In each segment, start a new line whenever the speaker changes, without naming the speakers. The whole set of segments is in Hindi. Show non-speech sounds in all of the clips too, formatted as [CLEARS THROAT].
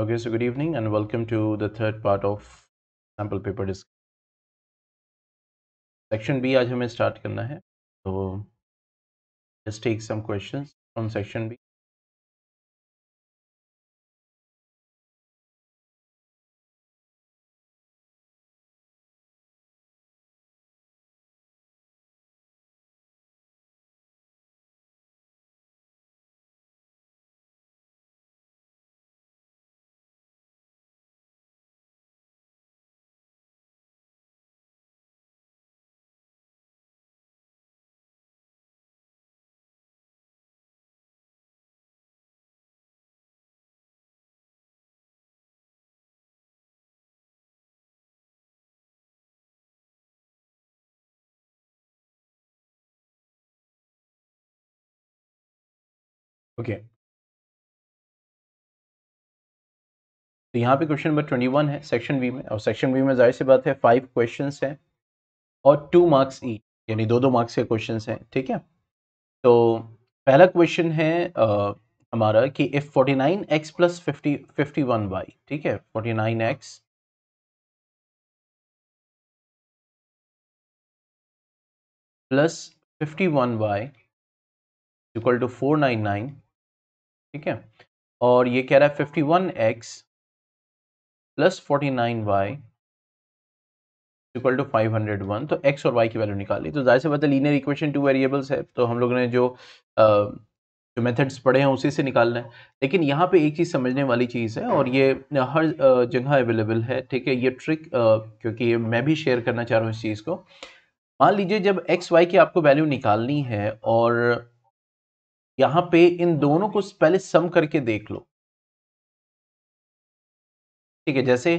okay so good evening and welcome to the third part of sample paper discussion section B आज हमें स्टार्ट करना है तो let's take some questions from section
B okay
तो यहाँ पे क्वेश्चन नंबर ट्वेंटी वन है सेक्शन बी में और सेक्शन बी में जाहिर सी बात है फाइव क्वेश्चन हैं और टू मार्क्स ई यानी दो दो मार्क्स के क्वेश्चन हैं ठीक है तो पहला क्वेश्चन है आ, हमारा कि if nine x plus fifty fifty one y ठीक है x plus fifty one y equal to four nine nine ठीक है और ये कह रहा है fifty one x plus forty nine y equal to five hundred one तो एक्स और वाई की वैल्यू निकाल ली तो जाहिर से बात है लीनियर इक्वेशन टू वेरिएबल्स है तो हम लोगों ने जो आ, जो मेथड्स पढ़े हैं उसी से निकालना है लेकिन यहाँ पे एक चीज़ समझने वाली चीज़ है और ये हर जगह अवेलेबल है ठीक है ये ट्रिक क्योंकि मैं भी शेयर करना चाह रहा हूँ इस चीज़ को मान लीजिए जब एक्स वाई की आपको वैल्यू निकालनी है और यहां पे इन दोनों को पहले सम करके देख लो ठीक है जैसे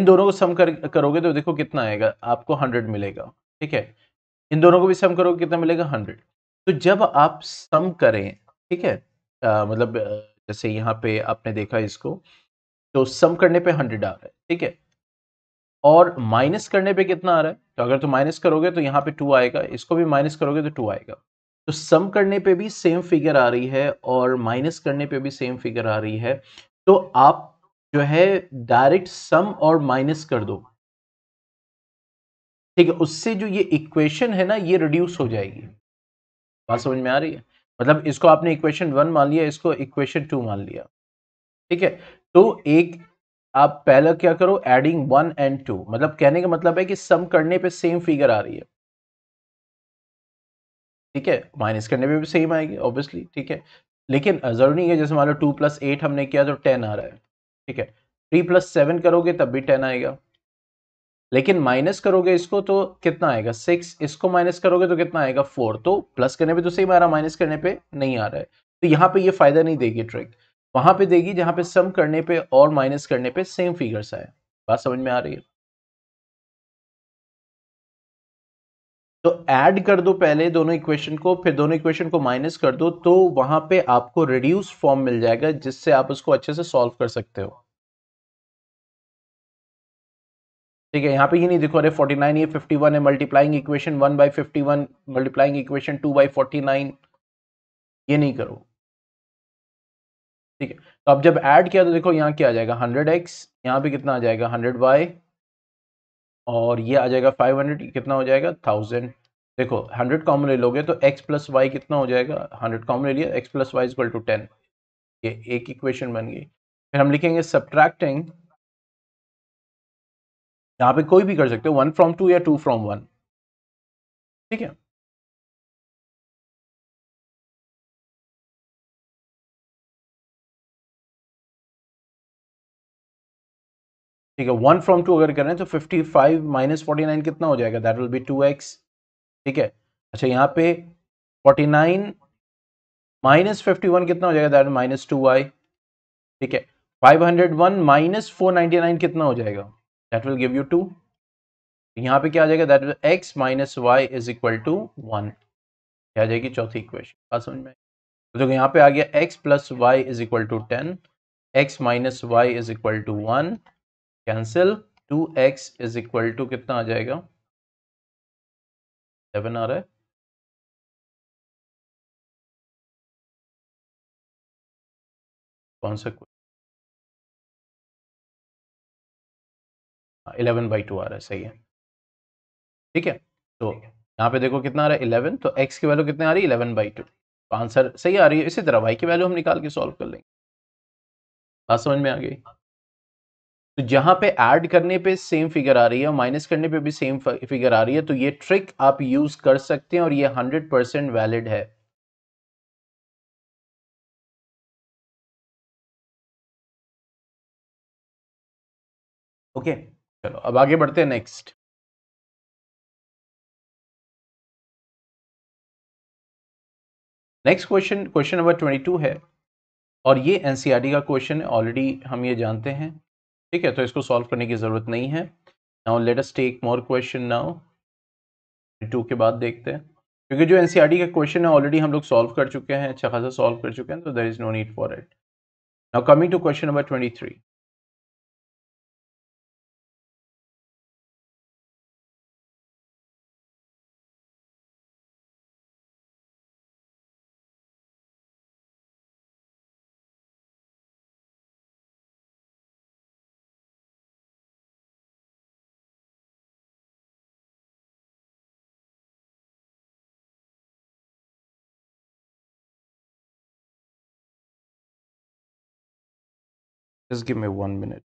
इन दोनों को सम कर करोगे तो देखो कितना आएगा आपको हंड्रेड मिलेगा ठीक है इन दोनों को भी सम करोगे कितना मिलेगा हंड्रेड तो जब आप सम करें ठीक है आ, मतलब जैसे यहाँ पे आपने देखा इसको तो सम करने पे हंड्रेड आ रहा है ठीक है और माइनस करने पे कितना आ रहा है तो अगर तुम तो माइनस करोगे तो यहाँ पे टू आएगा इसको भी माइनस करोगे तो टू आएगा तो सम करने पे भी सेम फिगर आ रही है और माइनस करने पे भी सेम फिगर आ रही है तो आप जो है डायरेक्ट सम और माइनस कर दो ठीक है उससे जो ये इक्वेशन है ना ये रिड्यूस हो जाएगी बात समझ में आ रही है मतलब इसको आपने इक्वेशन वन मान लिया इसको इक्वेशन टू मान लिया ठीक है तो एक आप पहला क्या करो एडिंग वन एंड टू मतलब कहने का मतलब है कि सम करने पे सेम फिगर आ रही है ठीक है माइनस करने में भी सेम आएगी ऑब्वियसली ठीक है लेकिन जरूरी नहीं है जैसे मान लो टू प्लस एट हमने किया तो टेन आ रहा है ठीक है थ्री प्लस सेवन करोगे तब भी टेन आएगा लेकिन माइनस करोगे इसको तो कितना आएगा सिक्स इसको माइनस करोगे तो कितना आएगा फोर तो प्लस करने पे तो सेम आ रहा माइनस करने पे नहीं आ रहा है तो यहाँ पे ये फायदा नहीं देगी ट्रिक वहां पे देगी जहाँ पे सम करने पे और माइनस करने पे सेम फिगर्स आए बात समझ में आ रही है तो ऐड कर दो पहले दोनों इक्वेशन को फिर दोनों इक्वेशन को माइनस कर दो तो वहां पे आपको रिड्यूस फॉर्म मिल जाएगा जिससे आप उसको अच्छे से सॉल्व कर सकते हो ठीक है यहाँ पे ये नहीं दिखो अरे 49 ये 51 है multiplying equation 1 by fifty one multiplying equation two by forty ये नहीं करो ठीक है तो अब जब ऐड किया तो देखो यहाँ क्या आ जाएगा एक्स यहाँ पे कितना आ जाएगा हंड्रेड बाई और ये आ जाएगा फाइव हंड्रेड कितना हो जाएगा थाउजेंड देखो हंड्रेड कॉमन ले लोगे तो एक्स प्लस वाई कितना हो जाएगा हंड्रेड कॉमन ले लिया x plus y equal to ten ये एक इक्वेशन बन गई फिर हम लिखेंगे सब्ट्रैक्टिंग यहाँ पे कोई भी कर सकते हो वन फ्रॉम टू या टू फ्रॉम वन ठीक है ठीक है वन फ्रॉम टू अगर करें तो fifty five minus forty nine कितना हो जाएगा that will be two x ठीक है अच्छा यहाँ पे forty nine minus fifty one कितना हो जाएगा दैट माइनस टू वाई ठीक है five hundred one minus four ninety nine कितना हो जाएगा that will give you two यहाँ पे क्या आ जाएगा that will x minus y is equal to one क्या आ जाएगी चौथी इक्वेशन बात समझ में तो यहाँ पे आ गया x plus y is equal to ten x minus y is equal to one cancel two x is equal to कितना आ जाएगा
सेवन आ रहा है कौन सा
हाँ, इलेवन बाई टू आ रहा है सही है ठीक है तो यहाँ पे देखो कितना आ रहा है इलेवन तो एक्स की वैल्यू कितने आ रही है इलेवन बाई टू आंसर सही आ रही है इसी तरह वाई की वैल्यू हम निकाल के सॉल्व कर लेंगे बात समझ में आ गई तो जहां पे ऐड करने पे सेम फिगर आ रही है और माइनस करने पे भी सेम फिगर आ रही है तो ये ट्रिक आप यूज कर सकते हैं और ये हंड्रेड परसेंट वैलिड है
ओके okay. चलो अब आगे बढ़ते हैं next
next question question number twenty two है और ये एनसीआरडी e का क्वेश्चन है ऑलरेडी हम ये जानते हैं ठीक है तो इसको सॉल्व करने की ज़रूरत नहीं है now let us take more question now two के बाद देखते हैं क्योंकि जो एनसीईआरटी e का क्वेश्चन है ऑलरेडी हम लोग सॉल्व कर चुके हैं अच्छा खासा सॉल्व कर चुके हैं तो there is no need for it now coming to question number twenty three
Just give me one minute.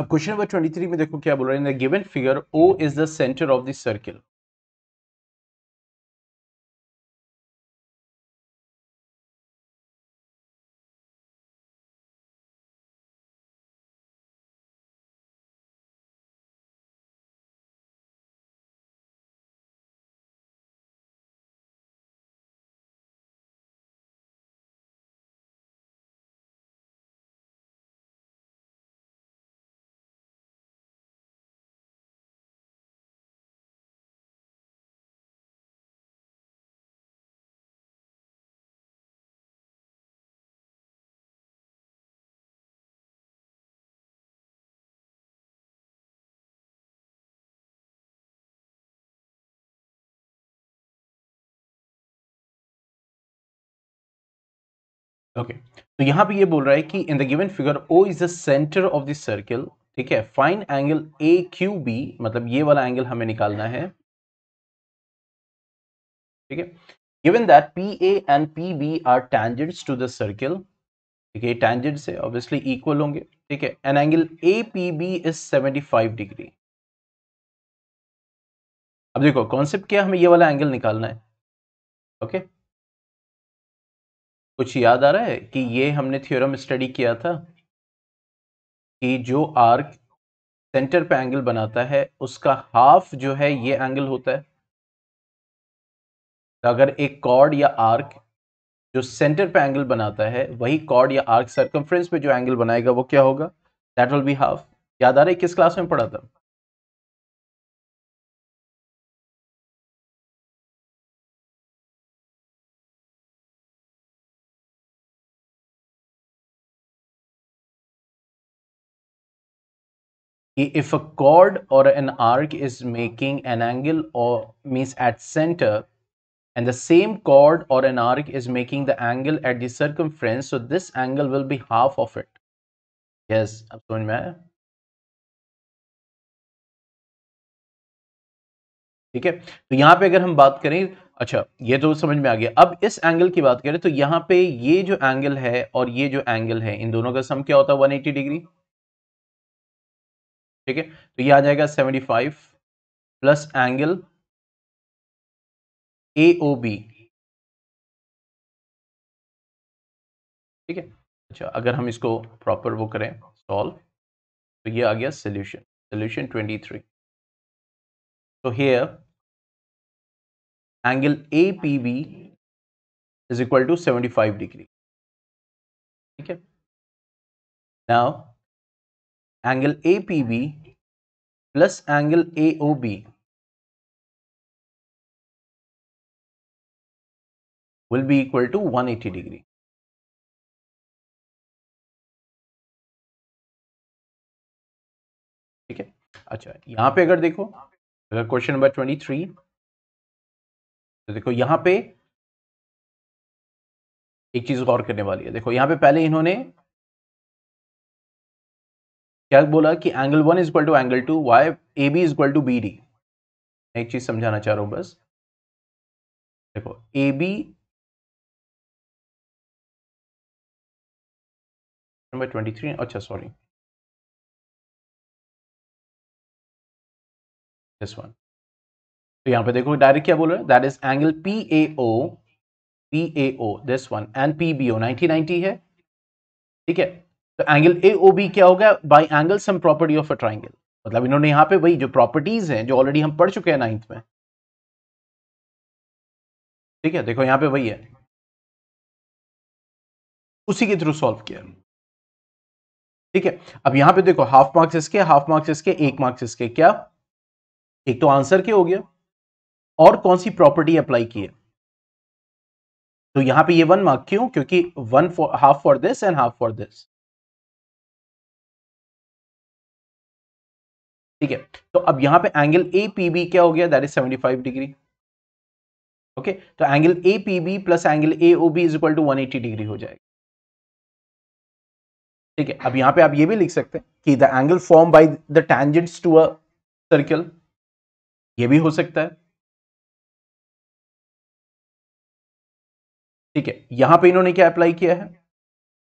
अब क्वेश्चन नंबर 23 में देखो क्या बोल रहे हैं given figure O is the centre of the circle
okay तो यहां पे ये बोल रहा है कि in the given figure O is the centre of the circle ठीक है find angle A Q B मतलब ये वाला एंगल हमें निकालना है ठीक है given that P A and P B are tangents to the circle ठीक है टेंजेंट्स है ऑब्वियसली इक्वल होंगे ठीक है and angle A P B is 75 degree अब देखो कॉन्सेप्ट क्या हमें ये वाला एंगल निकालना है ओके okay? कुछ याद आ रहा है कि ये हमने थ्योरम स्टडी किया था कि जो आर्क सेंटर पे एंगल बनाता है उसका हाफ जो है ये एंगल होता है तो अगर एक कॉर्ड या आर्क जो सेंटर पे एंगल बनाता है वही कॉर्ड या आर्क सरकमफ्रेंस पे जो एंगल बनाएगा वो क्या होगा दैट विल बी हाफ याद आ रहा है किस क्लास में पढ़ा था if a chord or an arc is making an angle or means at center and the same chord or an arc is making the angle at the circumference so this angle will be half of it yes ab samajh mein aaya ठीक है तो यहाँ पे अगर हम बात करें अच्छा ये तो समझ में आ गया अब इस एंगल की बात करें तो यहाँ पे ये जो एंगल है और ये जो एंगल है इन दोनों का सम क्या होता है 180 डिग्री ठीक है तो ये आ जाएगा seventy five plus angle A O B ठीक है अच्छा अगर हम इसको प्रॉपर वो करें सॉल्व तो ये आ गया सोल्यूशन सोल्यूशन ट्वेंटी थ्री तो here angle A P B is equal to seventy five degree
ठीक है now angle A P B plus angle A O B will be to one 180 degree ठीक है अच्छा यहां पे अगर देखो अगर क्वेश्चन नंबर 23 तो देखो यहां पे एक चीज गौर
करने वाली है देखो यहां पे पहले इन्होंने क्या बोला कि angle one is equal to angle two why A B is equal to B D एक चीज समझाना चाह रहा हूं बस देखो A B
number twenty three अच्छा सॉरी दिस वन तो यहां पे देखो
डायरेक्ट क्या बोल रहा है that is angle P A O P A O this one and P B O ninety ninety है ठीक है तो एंगल ए ओ बी क्या होगा by angle sum property of a triangle मतलब इन्होंने यहां पे वही जो प्रॉपर्टीज हैं जो ऑलरेडी हम पढ़ चुके हैं नाइन्थ में
ठीक है देखो यहाँ पे वही है
उसी के थ्रू सॉल्व किया ठीक है अब यहां पे देखो हाफ मार्क्स इसके हाफ मार्क्स इसके एक मार्क्स इसके क्या एक तो आंसर क्या हो गया और कौन सी प्रॉपर्टी अप्लाई की है तो यहां पे ये वन मार्क क्यों क्योंकि one for half for this and half for this ठीक है तो अब यहां पे एंगल ए पी बी क्या हो गया दैट इज 75 डिग्री ओके तो angle A P B plus angle A O B is equal to 180 degree हो जाएगा ठीक है अब यहां पे आप ये भी लिख सकते हैं कि the angle form by the tangents to a circle ये भी हो सकता है
ठीक है यहां पे इन्होंने क्या अप्लाई किया
है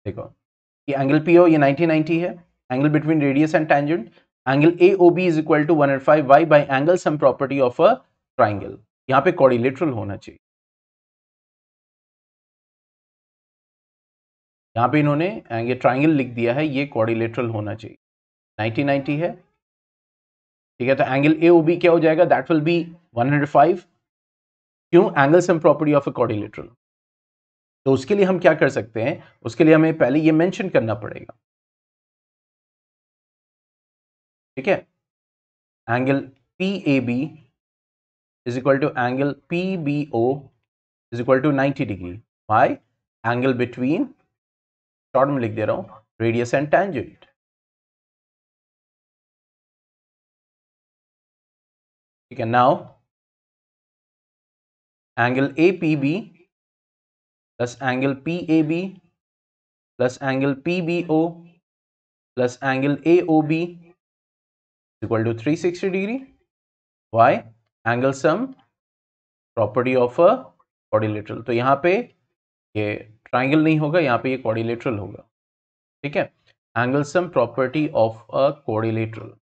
देखो कि एंगल पीओ ये नाइनटी नाइनटी है angle between radius and tangent angle A O B is equal to one eight five why by angle sum property of a triangle यहां पे कॉर्डिलेटरल होना चाहिए यहां पे इन्होंने ये ट्राइंगल लिख दिया है ये कॉर्डिलेटरल होना चाहिए नाइन्टी नाइन्टी है ठीक है तो एंगल ए ओ बी क्या हो जाएगा दैट विल बी 105 क्यों angle sum property of a quadrilateral तो उसके लिए हम क्या कर सकते हैं उसके लिए हमें पहले ये मेंशन करना पड़ेगा ठीक है angle P A B is equal to angle P B O is equal to ninety degree why angle between short में लिख दे रहा हूँ रेडियस एंड टेंजेंट
ठीक है now
angle A P B plus angle P A B plus angle P B O plus angle A O B equal to 360 degree why angle sum property of a quadrilateral तो यहाँ पे ye ट्राइंगल नहीं होगा यहाँ पे ye quadrilateral होगा ठीक है angle sum property of a
quadrilateral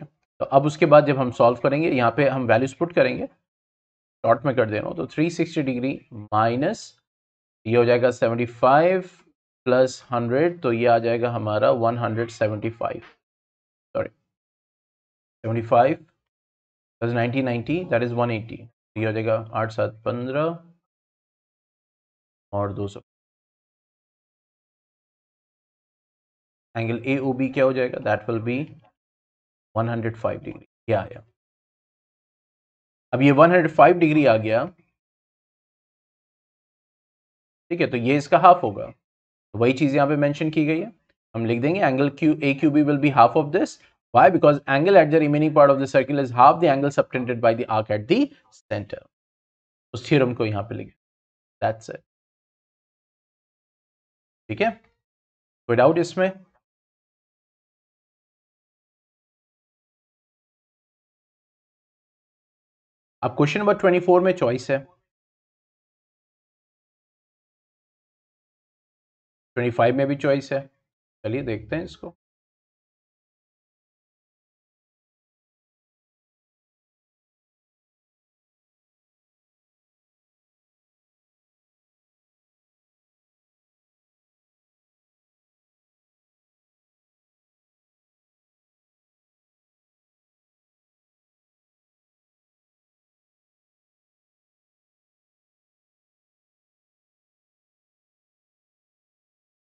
तो अब उसके बाद जब हम सॉल्व करेंगे यहां पे हम वैल्यूज पुट करेंगे शॉर्ट में कर दे रहा हूं तो 360 डिग्री माइनस ये हो जाएगा 75 प्लस हंड्रेड तो ये आ जाएगा हमारा one hundred seventy five sorry seventy five plus ninety ninety that is one eighty तो ये आ जाएगा आठ सात पंद्रह
और दो सौ एंगल ए ओ बी क्या हो जाएगा that will be one hundred five degree ये आया अब ये
वन हंड्रेड फाइव डिग्री आ गया ठीक है तो ये इसका हाफ होगा वही चीज़ यहाँ पे मेंशन की गई है हम लिख देंगे angle Q A Q B will be half of this Why? Because angle at the remaining part of the circle is half the angle subtended by the arc at the center. उस थ्योरम को यहाँ पे लिखे That's it.
ठीक है कोई डाउट इसमें अब क्वेश्चन नंबर 24 में चॉइस है ट्वेंटी फाइव में भी चॉइस है चलिए देखते हैं इसको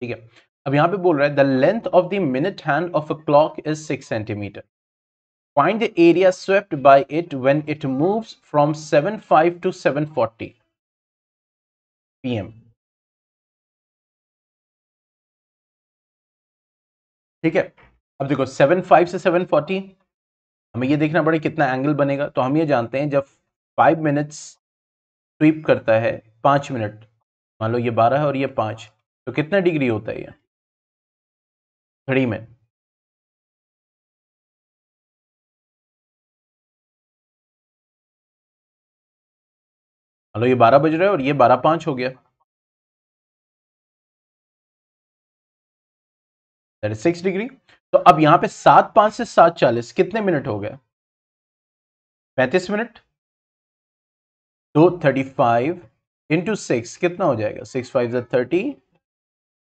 ठीक है अब यहां पे बोल रहा है the length of the minute hand of a clock is six centimetre find the area swept by it when it moves from 75 to 740 PM
ठीक है अब देखो
75 से 740 हमें ये देखना पड़ेगा कितना एंगल बनेगा तो हम ये जानते हैं जब फाइव मिनट्स स्वीप करता है पांच मिनट मान लो ये बारह है और ये पांच तो कितना डिग्री होता है ये घड़ी में
हेलो ये बारह बज रहा है और ये बारह पांच हो गया सिक्स डिग्री तो अब यहां पे
सात पांच से सात चालीस कितने मिनट हो गए पैंतीस मिनट दो थर्टी फाइव इंटू सिक्स कितना हो जाएगा six five thirty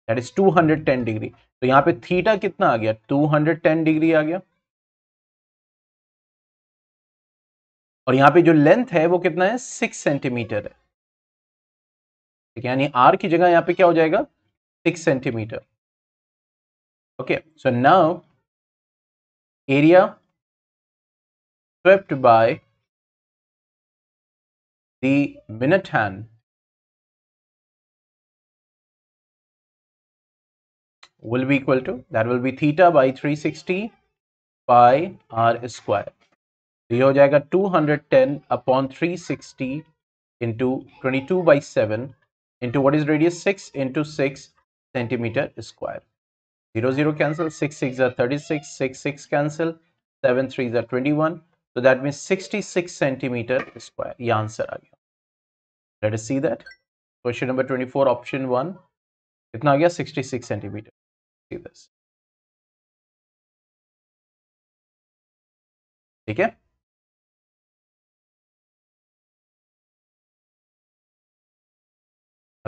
that is 210 degree तो यहाँ पे थीटा कितना आ गया 210 डिग्री आ गया और यहाँ पे जो लेंथ है वो कितना है सिक्स सेंटीमीटर है ठीक है यानी आर की जगह यहाँ पे क्या हो जाएगा six centimetre okay so now
area swept by the minute hand
will be equal to that will be theta by 360 pi r square ये हो 210 upon 360 into 22 by 7 into what is radius 6 into 6 centimeter square 0 0 cancel 6 6 are 36 6 6 cancel 7 3 are 21 so that means 66 centimeter square The answer aa let us see that question number 24 option 1
kitna now gaya 66 centimeter do this. ठीक है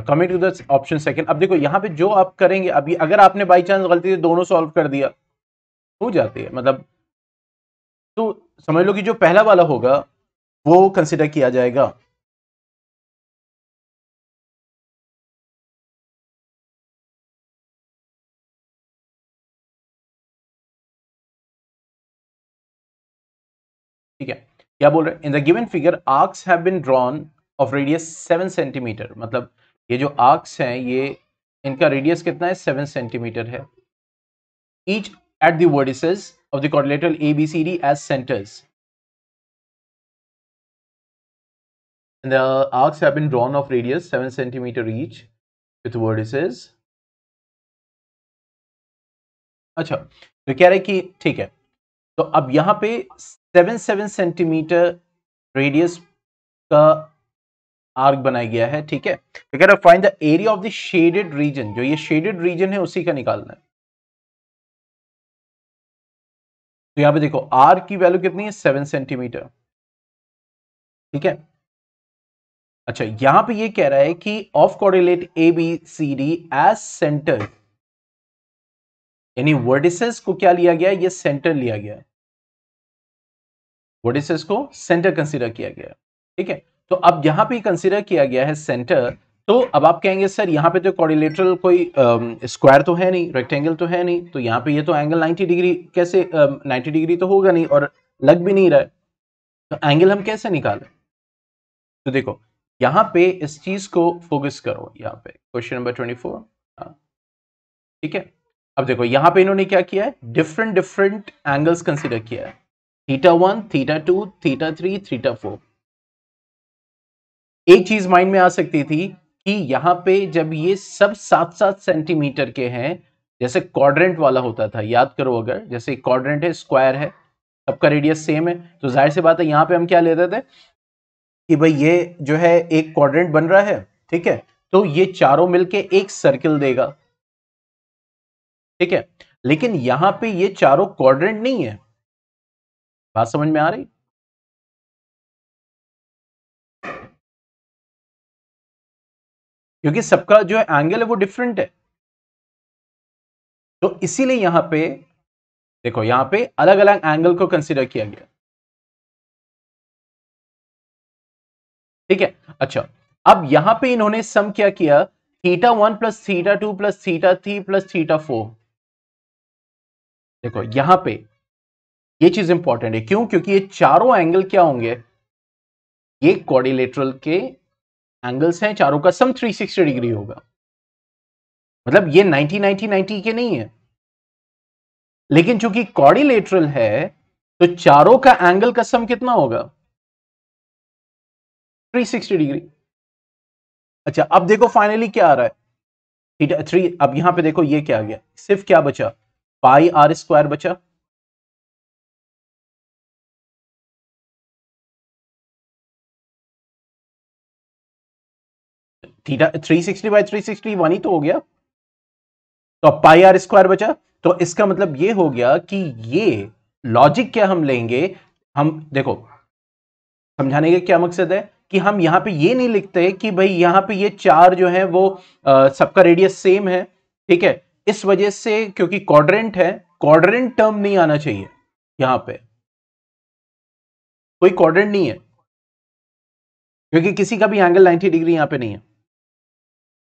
coming to this option second
अब देखो यहां पे जो आप करेंगे अभी अगर आपने बाई चांस गलती से दोनों सॉल्व कर दिया हो जाती है मतलब तो समझ लो कि जो पहला वाला होगा वो
कंसिडर किया जाएगा
क्या बोल रहे हैं in the given figure arcs have been drawn of radius seven centimetre मतलब ये जो आर्क्स हैं ये इनका रेडियस कितना है सेवन सेंटीमीटर है each at the of the quadrilateral A B C D as centres the arcs have been drawn of radius 7 cm each with vertices. acha अच्छा, to तो कह rahe ki theek hai तो अब यहां पे सेवन सेवन सेंटीमीटर रेडियस का आर्क बनाया गया है ठीक है कह can find the area of the shaded region जो ये शेडेड रीजन है उसी का निकालना है तो यहां पे देखो आर की वैल्यू कितनी है सेवन सेंटीमीटर ठीक है अच्छा यहां पे ये कह रहा है कि of coordinate A B C D as centre यानी वर्डिसेस को क्या लिया गया ये सेंटर लिया गया वर्डिसेस को सेंटर कंसिडर किया गया ठीक है तो अब यहां पे कंसिडर किया गया है सेंटर तो अब आप कहेंगे सर यहां पे तो कॉर्डिलेटरल कोई स्क्वायर तो है नहीं रेक्टेंगल तो है नहीं तो यहां पे ये तो एंगल 90 डिग्री कैसे आ, 90 डिग्री तो होगा नहीं और लग भी नहीं रहा है तो एंगल हम कैसे निकालें तो देखो यहां पे इस चीज को फोकस करो यहाँ पे क्वेश्चन नंबर ट्वेंटी फोर ठीक है अब देखो यहां पे इन्होंने क्या किया है डिफरेंट डिफरेंट एंगल्स कंसिडर किया है theta one theta two theta three theta four एक चीज माइंड में आ सकती थी कि यहां पे जब ये सब सात सात सेंटीमीटर के हैं जैसे क्वाड्रेंट वाला होता था याद करो अगर जैसे क्वाड्रेंट है स्क्वायर है सबका रेडियस सेम है तो जाहिर सी बात है यहां पर हम क्या लेते थे कि भाई ये जो है एक क्वाड्रेंट बन रहा है ठीक है तो ये चारों मिलके एक सर्किल देगा ठीक है लेकिन यहां पे ये चारों
क्वाड्रेंट नहीं है बात समझ में आ रही क्योंकि सबका जो एंगल है वो डिफरेंट है तो इसीलिए यहां पे देखो यहां
पे अलग अलग एंगल को कंसिडर किया गया ठीक है अच्छा अब यहां पे इन्होंने सम क्या किया theta one plus theta two plus theta three plus theta four देखो यहां पे ये चीज इंपॉर्टेंट है क्यों क्योंकि ये चारों एंगल क्या होंगे ये कॉर्डिलेटरल के एंगल्स हैं चारों का सम 360 डिग्री होगा मतलब ये 90 90 90 के नहीं है लेकिन चूंकि कॉर्डिलेटरल है तो चारों का एंगल का सम कितना होगा 360 डिग्री अच्छा अब देखो फाइनली क्या आ रहा है थ्री अब यहां पे देखो ये क्या आ गया सिर्फ क्या बचा पाई आर स्क्वायर बचा थीटा 360 थ्री सिक्सटी वन ही तो हो गया तो अब पाई आर स्क्वायर बचा तो इसका मतलब ये हो गया कि ये लॉजिक क्या हम लेंगे हम देखो समझाने का क्या मकसद है कि हम यहां पे ये नहीं लिखते कि भाई यहां पे ये चार जो है वो सबका रेडियस सेम है ठीक है इस वजह से क्योंकि क्वाड्रेंट है क्वाड्रेंट टर्म नहीं आना चाहिए यहां पे कोई क्वाड्रेंट नहीं है क्योंकि किसी का भी एंगल 90 डिग्री यहां पे नहीं है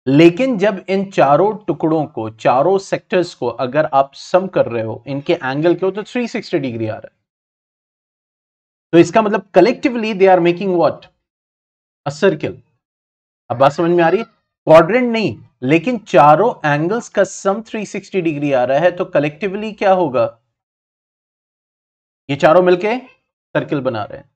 लेकिन जब इन चारों टुकड़ों को चारों सेक्टर्स को अगर आप सम कर रहे हो इनके एंगल के हो तो 360 डिग्री आ रहा है तो इसका मतलब collectively they are making what a circle अब बात समझ में आ रही है क्वाड्रेंट नहीं लेकिन चारों एंगल्स का सम 360 डिग्री आ रहा है तो कलेक्टिवली क्या होगा ये चारों मिलके सर्किल बना रहे हैं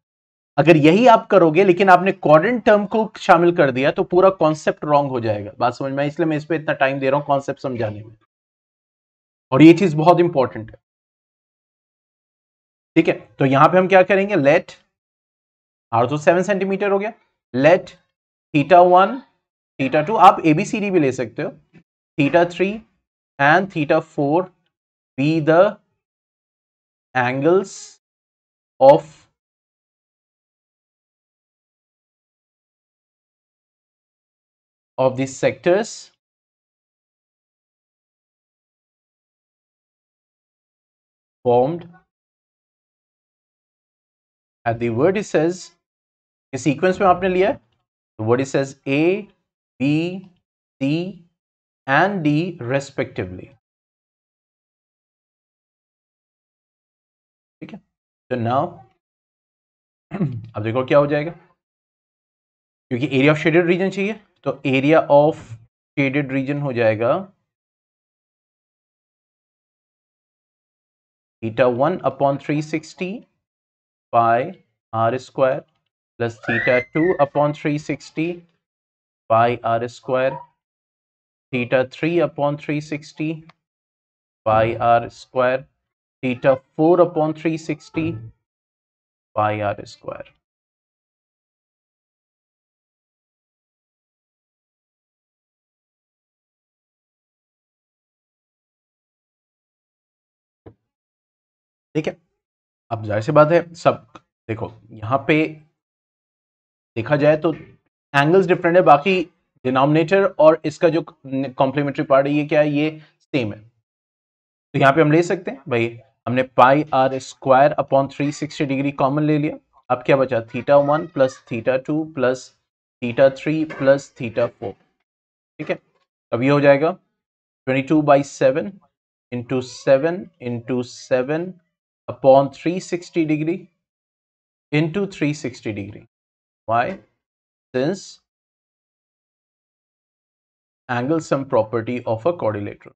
अगर यही आप करोगे लेकिन आपने क्वाड्रेंट टर्म को शामिल कर दिया तो पूरा कॉन्सेप्ट रॉन्ग हो जाएगा बात समझ में इसलिए मैं इस पर इतना टाइम दे रहा हूं कॉन्सेप्ट समझाने में और ये चीज बहुत इंपॉर्टेंट है ठीक है तो यहां पे हम क्या करेंगे लेट आर तो सेवन सेंटीमीटर हो गया let theta one theta two आप ए बी सी डी भी ले सकते हो theta three and theta four be the
angles of of these sectors formed at the vertices इस sequence में आपने लिया है vertices A B, C, and D respectively.
ठीक है तो नाउ [CLEARS THROAT] अब देखो क्या हो जाएगा क्योंकि एरिया ऑफ शेडेड रीजन चाहिए तो एरिया ऑफ शेडेड रीजन हो
जाएगा theta
one upon three sixty by R square plus theta two upon three sixty pi r square theta 3 upon 360 pi r square theta 4 upon 360 pi r square. ठीक है अब जाहिर सी बात है सब देखो यहां पे देखा जाए तो एंगल्स डिफरेंट है बाकी डिनोमिनेटर और इसका जो कॉम्प्लीमेंट्री पार्ट है ये क्या है ये सेम है तो यहाँ पे हम ले सकते हैं भाई हमने pi are square upon three sixty degree common ले लिया अब क्या बचा theta one plus theta two plus theta three plus theta four ठीक है अब ये हो जाएगा twenty two by seven into seven into seven upon three sixty degree into three sixty degree
why since angle sum property of a quadrilateral.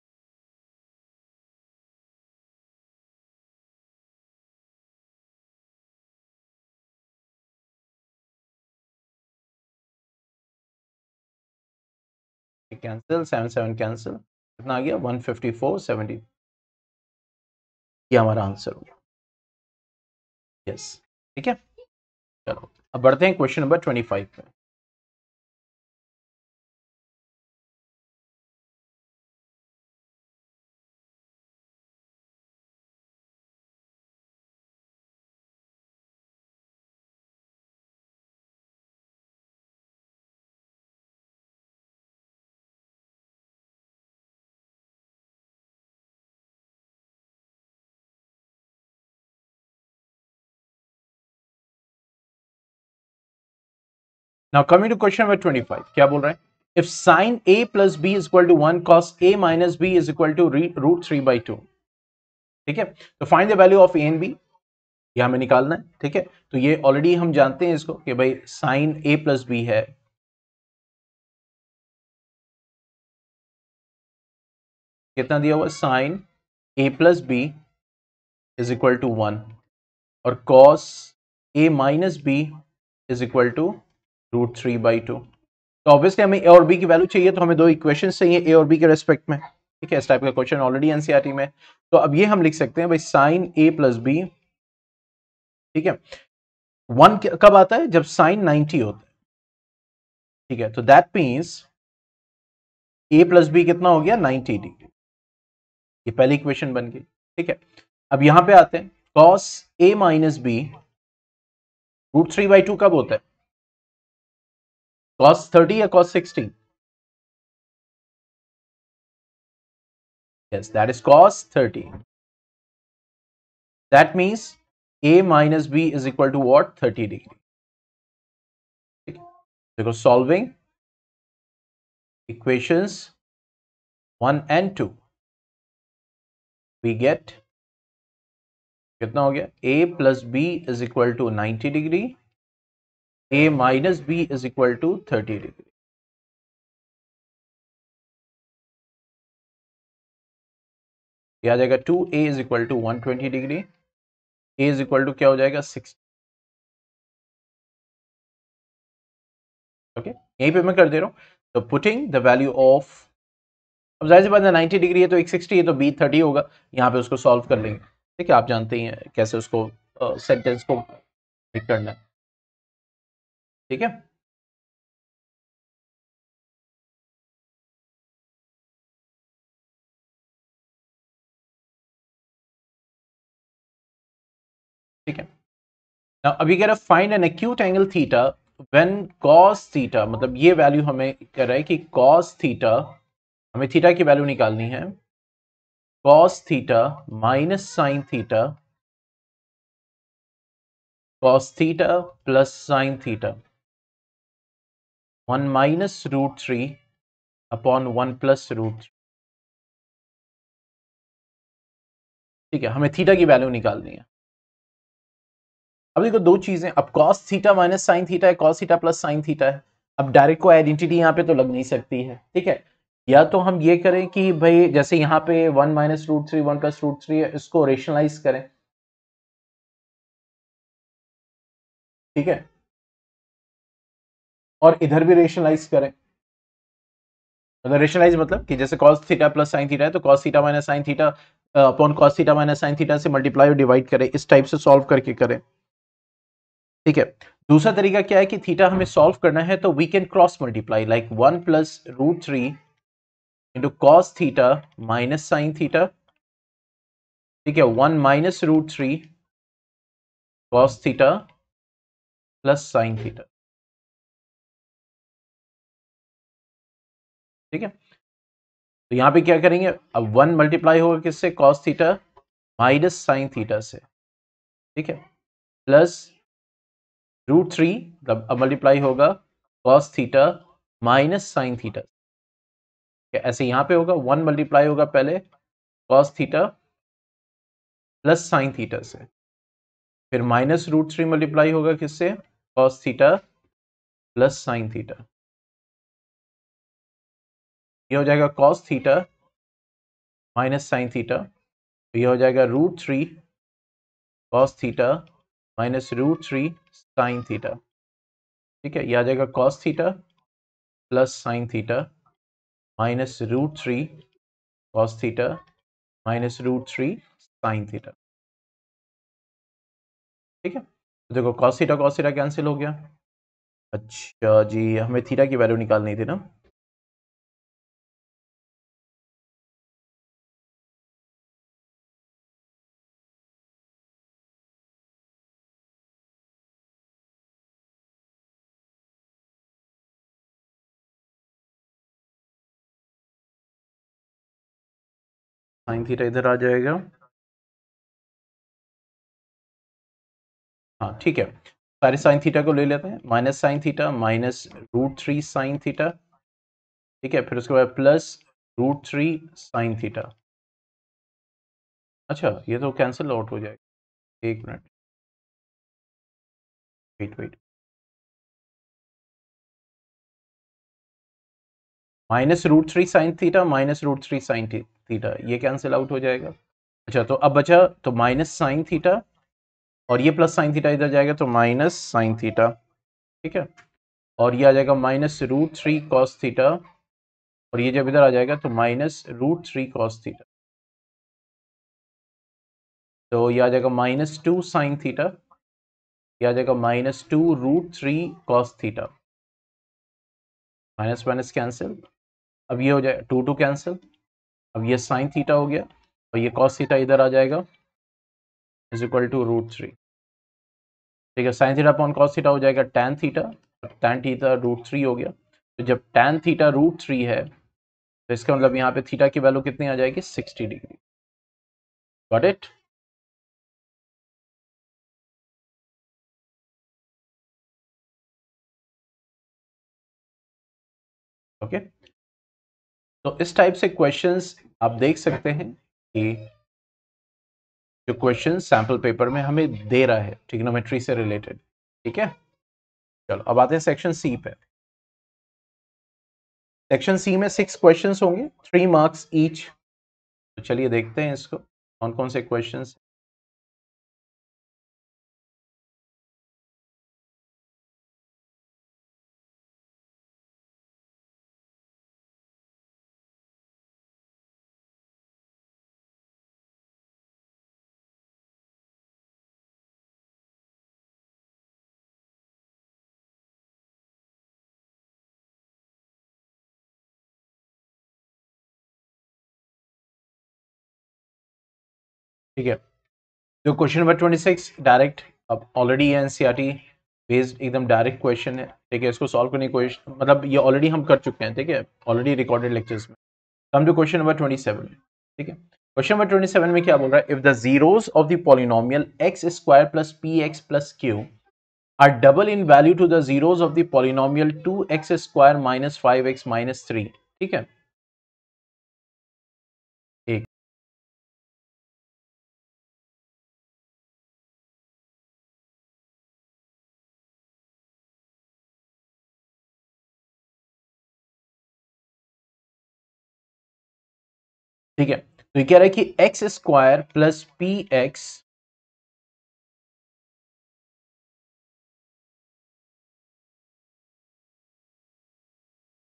Cancel seven seven cancel कितना आ गया वन फिफ्टी फोर सेवेंटी ये हमारा आंसर हो गया यस ठीक है चलो अब बढ़ते हैं क्वेश्चन नंबर ट्वेंटी फाइव में
now coming to question number 25 क्या बोल रहे हैं If sine a plus b is equal to one cos a minus b is equal to root three by two ठीक है तो find the value of a and b, यह हमें निकालना है ठीक है तो ये already हम जानते हैं इसको कि भाई sine a plus b है कितना दिया हुआ sine A plus B is equal to one और cos A minus B is equal to root three by two तो ऑब्वियसली हमें ए और बी की वैल्यू चाहिए तो हमें दो इक्वेशन चाहिए ए और बी के रेस्पेक्ट में ठीक है इस टाइप का क्वेश्चन ऑलरेडी एनसीआर में तो अब ये हम लिख सकते हैं भाई साइन ए प्लस बी ठीक है वन कब आता है जब साइन नाइनटी होता है ठीक है तो that means A plus B कितना हो गया नाइनटी डिग्री ये पहली इक्वेशन बन गई ठीक है अब यहां पे आते हैं cos A minus B root three by two कब होता है
cos 30 or cos 60 yes that is cos 30
that means a minus b is equal to what 30 degree because solving equations 1 and 2 we get कितना हो गया a plus b is equal to 90 degree. A minus B is equal to thirty degree
आ जाएगा two A is equal to one twenty degree A is equal to क्या हो जाएगा सिक्स
ओके okay? यहीं पे मैं कर दे रहा हूं तो पुटिंग द वैल्यू ऑफ अब जाहिर सी बात है नाइन्टी डिग्री है तो एक सिक्सटी है तो बी थर्टी होगा यहाँ पे उसको सॉल्व कर लेंगे ठीक है आप जानते ही हैं कैसे उसको सेंटेंस uh, को करना है ठीक है ठीक है Now, अभी कह रहा है find an acute angle theta when cos theta मतलब ये वैल्यू हमें कह रहा है कि कॉस थीटा हमें थीटा की वैल्यू निकालनी है cos theta minus sine theta cos theta plus sine theta
one minus root three upon one plus root ठीक है हमें थीटा की वैल्यू निकालनी
है अब देखो दो चीजें अब cos theta minus sine theta है cos theta plus sine theta है अब डायरेक्ट को आइडेंटिटी यहाँ पे तो लग नहीं सकती है ठीक है या तो हम ये करें कि भाई जैसे यहाँ पे one minus root three one plus root three है इसको रेशनलाइज करें ठीक है और इधर भी रेशनलाइज करें मतलब रेशनलाइज मतलब कि जैसे cos theta plus sine theta है तो cos theta minus sine theta upon cos theta minus sine theta से मल्टीप्लाई और डिवाइड करें इस टाइप से सॉल्व करके करें ठीक है दूसरा तरीका क्या है कि थीटा हमें सॉल्व करना है तो we can cross multiply like one plus root three into cos theta minus sine theta ठीक है one minus root three cos theta plus sine theta ठीक है तो यहां पे क्या करेंगे अब वन मल्टीप्लाई होगा किससे cos theta minus sine theta से ठीक है प्लस रूट थ्री अब मल्टीप्लाई होगा cos theta minus sine theta ऐसे यहां पे होगा वन मल्टीप्लाई होगा पहले cos theta plus sine theta से फिर माइनस रूट थ्री मल्टीप्लाई होगा किससे cos theta plus sine theta ये हो जाएगा cos theta minus sine theta ये हो जाएगा root three cos theta minus root three sine theta ठीक है ये आ जाएगा cos theta plus sine theta minus root three cos theta minus root three sine theta ठीक है तो देखो cos theta cos theta cancel हो गया
अच्छा जी हमें थीटा की वैल्यू निकालनी थी ना साइन थीटा इधर आ जाएगा
हाँ ठीक है सारे साइन थीटा को ले लेते हैं minus sine theta minus root three sine theta ठीक है फिर उसके बाद plus root three sine theta अच्छा ये तो कैंसिल आउट हो
जाएगा एक मिनट wait wait
minus root three sine theta minus root three sine theta ये कैंसिल आउट हो जाएगा अच्छा तो अब बचा तो माइनस साइन थीटा और ये प्लस साइन थीटा इधर जाएगा तो माइनस साइन थीटा ठीक है और ये आ जाएगा minus root three cos theta और ये जब इधर आ जाएगा तो minus root three cos theta तो ये आ जाएगा माइनस टू साइन थीटा ये आ जाएगा minus two root three cos theta minus minus cancel अब ये हो जाए टू टू कैंसिल अब ये साइन थीटा हो गया और ये कॉस थीटा इधर आ जाएगा is equal to root three ठीक है sine theta upon cos theta हो जाएगा टेन थीटा अब टेन थीटा रूट थ्री हो गया तो जब टेन थीटा रूट थ्री है तो इसका मतलब यहाँ पे थीटा की वैल्यू कितनी आ जाएगी sixty degree got it
okay okay? तो इस टाइप से
क्वेश्चंस आप देख सकते हैं कि जो क्वेश्चन सैम्पल पेपर में हमें दे रहा है ट्रिग्नोमेट्री से रिलेटेड ठीक है चलो अब आते हैं सेक्शन सी पे सेक्शन सी में सिक्स क्वेश्चंस होंगे थ्री मार्क्स ईच तो चलिए देखते हैं इसको कौन कौन से क्वेश्चन ठीक है जो question number twenty six direct अब already N C R T based एकदम डायरेक्ट क्वेश्चन है ठीक है इसको सॉल्व करने की कोशिश मतलब ये ऑलरेडी हम कर चुके हैं ठीक है ऑलरेडी रिकॉर्डेड लेक्चर्स में हम जो क्वेश्चन नंबर ट्वेंटी सेवन
ठीक है
क्वेश्चन नंबर ट्वेंटी सेवन में क्या बोल रहा है if the zeros of the polynomial X square plus P X plus Q are double in value to the zeros of the polynomial two X square minus five X minus three ठीक है
तो ये कह रहा है कि X square plus P X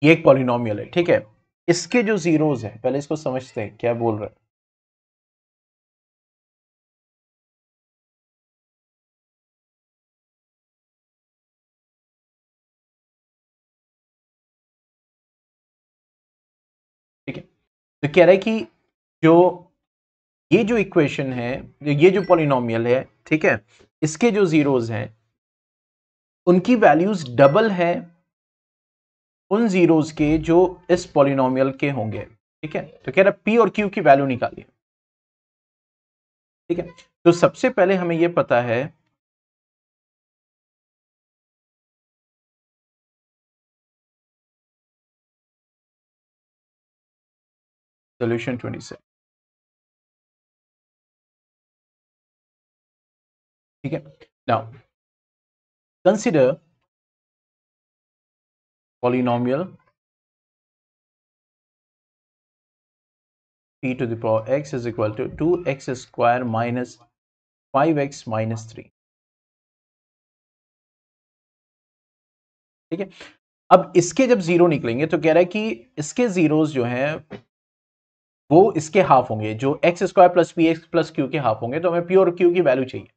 ये एक पॉलिनोमियल है ठीक है इसके जो जीरोज हैं पहले इसको समझते हैं क्या बोल रहा है
ठीक है तो कह रहा है कि जो ये जो इक्वेशन है ये जो पॉलिनोमियल है ठीक है इसके जो जीरोज हैं उनकी वैल्यूज डबल है उन जीरोज के जो इस पॉलिनोमियल के होंगे ठीक है तो कह रहा है पी और क्यू की वैल्यू निकालिए ठीक है तो सबसे पहले
हमें यह पता है solution 26 ठीक है now consider polynomial p to the power x is equal to 2x square minus 5x minus 3
ठीक है अब इसके जब जीरो निकलेंगे तो कह रहा है कि इसके जीरोस जो हैं वो इसके हाफ होंगे जो X square plus P X plus Q के हाफ होंगे तो हमें प्योर क्यू की वैल्यू चाहिए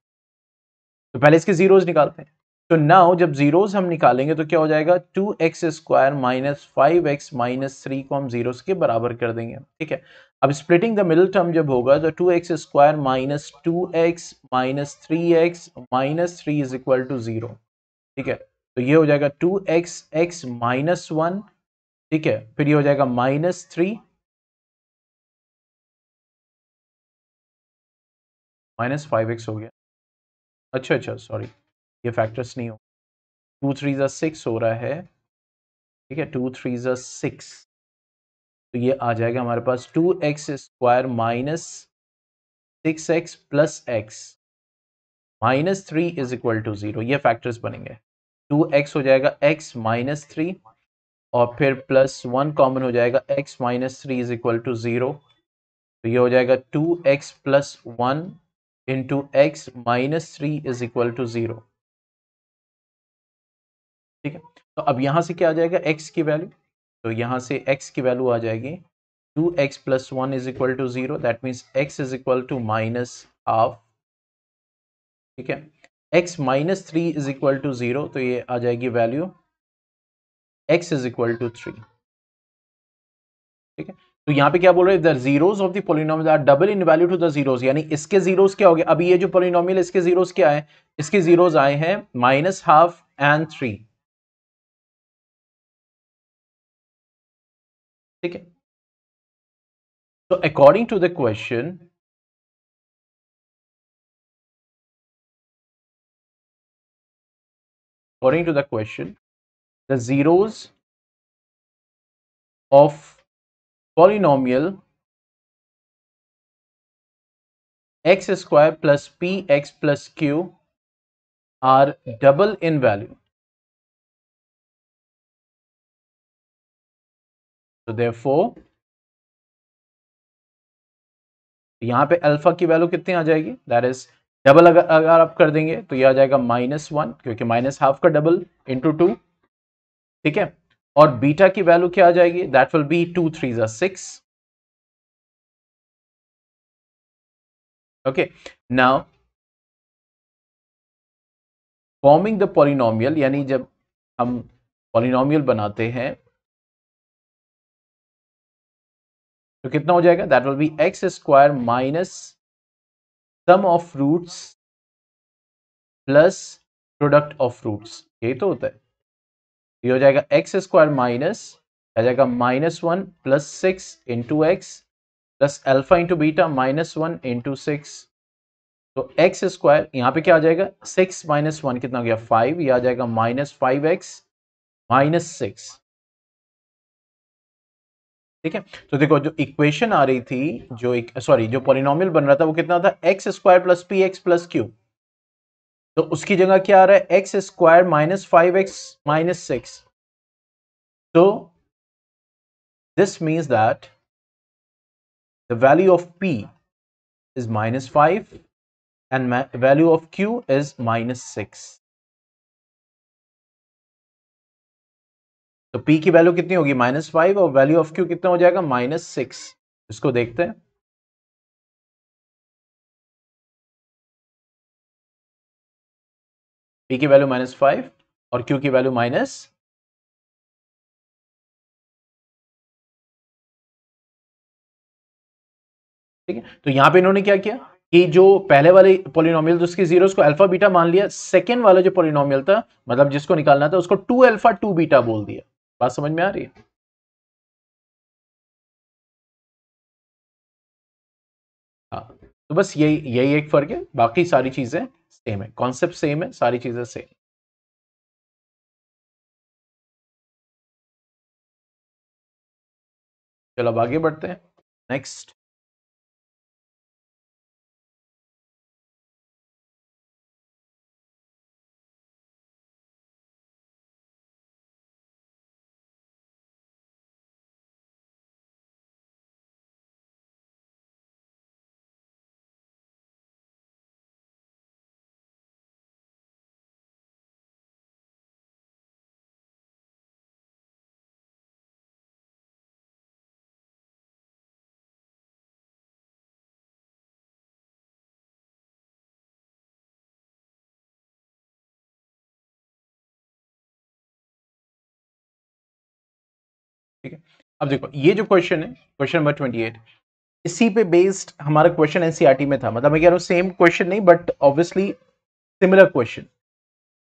तो पहले इसके जीरोज निकालते हैं तो नाउ जब जीरोज हम निकालेंगे तो क्या हो जाएगा two X square minus five X minus three को हम जीरो के बराबर कर देंगे ठीक है अब स्प्लिटिंग द मिडिल टर्म जब होगा तो two X square minus two x minus three X minus three is equal to zero ठीक है तो ये हो जाएगा two X X minus one ठीक है फिर ये हो जाएगा minus three minus five X हो गया अच्छा अच्छा सॉरी ये फैक्टर्स नहीं हो टू थ्री ज़ा सिक्स हो रहा है ठीक है टू थ्री ज़ा सिक्स तो ये आ जाएगा हमारे पास two X square minus six X plus X minus three is equal to zero ये फैक्टर्स बनेंगे टू एक्स हो जाएगा एक्स माइनस थ्री और फिर प्लस वन कॉमन हो जाएगा X minus three is equal to zero तो ये हो जाएगा two x plus one into X minus three is equal to zero ठीक है तो अब यहां से क्या आ जाएगा एक्स की वैल्यू तो यहां से एक्स की वैल्यू आ जाएगी two x plus one is equal to zero that means X is equal to minus half ठीक है X minus three is equal to zero तो ये आ जाएगी value X is equal to three ठीक है तो यहाँ पे क्या बोल रहे हैं the zeros of the polynomial are double in value to the zeros यानी इसके जीरोस क्या हो गए अभी ये जो पोलिनोम इसके जीरोस क्या है इसके जीरोस आए हैं माइनस हाफ एंड थ्री
ठीक है तो according to the question according to the question the zeros of square plus P X plus Q are double in value तो दे फोर
यहां पे अल्फा की वैल्यू कितनी आ जाएगी दैट इज डबल अगर अगर आप कर देंगे तो ये आ जाएगा माइनस वन क्योंकि माइनस हाफ का डबल इंटू टू ठीक है और बीटा की वैल्यू क्या आ जाएगी that will be two three ज six
okay now forming the polynomial यानी जब हम
पॉलिनोमियल बनाते हैं तो कितना हो जाएगा that will be X square minus sum of roots plus product of roots ये तो होता है ये हो जाएगा एक्स स्क्वायर माइनस आ जाएगा minus one plus six into X plus alpha into beta minus one into six तो एक्स स्क्वायर यहाँ पे क्या आ जाएगा सिक्स माइनस वन कितना हो गया फाइव ये आ जाएगा minus five X minus six ठीक है तो देखो जो इक्वेशन आ रही थी जो सॉरी जो पॉलिनोमियल बन रहा था वो कितना था X square plus P X plus Q तो उसकी जगह क्या आ रहा है X square minus five X minus six तो this means that
the value of P is minus five and
value of Q is minus six तो पी की वैल्यू कितनी होगी माइनस फाइव और वैल्यू ऑफ क्यू कितना हो जाएगा माइनस सिक्स
इसको देखते हैं पी की वैल्यू माइनस फाइव और क्यू की वैल्यू माइनस
ठीक है तो यहां पे इन्होंने क्या किया कि जो पहले वाले पोलिनोमियल तो उसकी जीरोस को अल्फा बीटा मान लिया सेकेंड वाला जो पोलिनोमियल था मतलब जिसको निकालना था उसको टू अल्फा टू बीटा बोल दिया बात समझ में आ रही है
हाँ तो बस यही यही एक फर्क है बाकी सारी चीजें सेम है कॉन्सेप्ट सेम है सारी चीजें सेम चलो अब आगे बढ़ते हैं नेक्स्ट
ठीक है अब देखो ये जो क्वेश्चन है क्वेश्चन नंबर ट्वेंटी एट इसी पे बेस्ड हमारा क्वेश्चन एनसीईआरटी e में था मतलब मैं कह रहा हूँ सेम क्वेश्चन नहीं बट ऑब्वियसली सिमिलर क्वेश्चन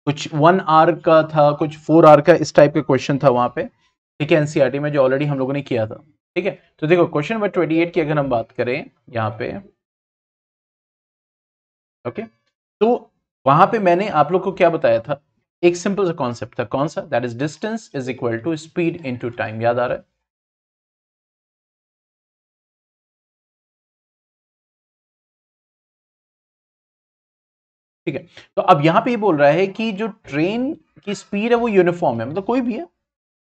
कुछ वन आर का था कुछ फोर आर का इस टाइप का क्वेश्चन था वहाँ पे ठीक है एनसीईआरटी e में जो ऑलरेडी हम लोगों ने किया था ठीक है तो देखो क्वेश्चन नंबर ट्वेंटी एट की अगर हम बात करें यहाँ पे ओके तो वहां पर मैंने आप लोग को क्या बताया था एक सिंपल सा कॉन्सेप्ट था कौन सा that is distance is equal to speed into time याद आ रहा है ठीक है तो अब यहां पे ये बोल रहा है कि जो ट्रेन की स्पीड है वो यूनिफॉर्म है मतलब कोई भी है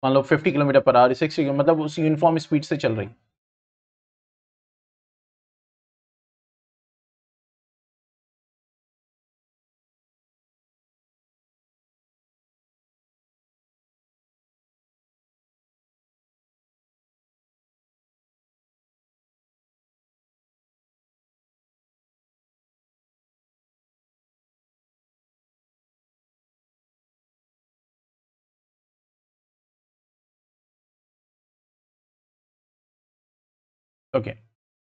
मान लो 50 किलोमीटर पर आ रही 60 मतलब उस यूनिफॉर्म स्पीड से चल रही है ओके